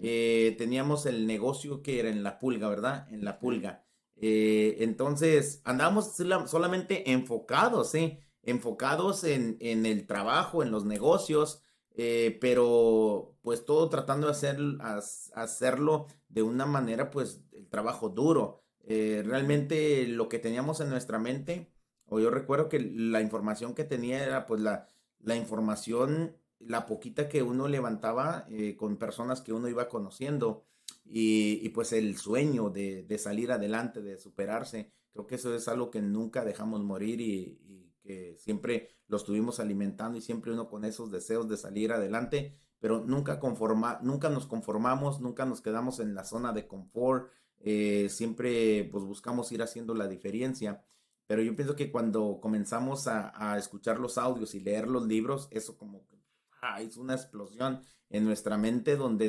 Eh, teníamos el negocio que era en La Pulga, ¿verdad? En La Pulga. Eh, entonces, andábamos solamente enfocados, ¿sí? ¿eh? Enfocados en, el trabajo, en los negocios, pero pues todo tratando de hacer, hacerlo de una manera, pues, el trabajo duro. realmente lo que teníamos en nuestra mente, o yo recuerdo que la información que tenía era pues la, la información la poquita que uno levantaba eh, con personas que uno iba conociendo y, pues el sueño de, salir adelante, de superarse, creo que eso es algo que nunca dejamos morir y, que siempre lo estuvimos alimentando y siempre uno con esos deseos de salir adelante, pero nunca, conforma, nunca nos conformamos, nunca nos quedamos en la zona de confort, eh, siempre pues buscamos ir haciendo la diferencia pero yo pienso que cuando comenzamos a, a, escuchar los audios y leer los libros, eso como es una explosión en nuestra mente donde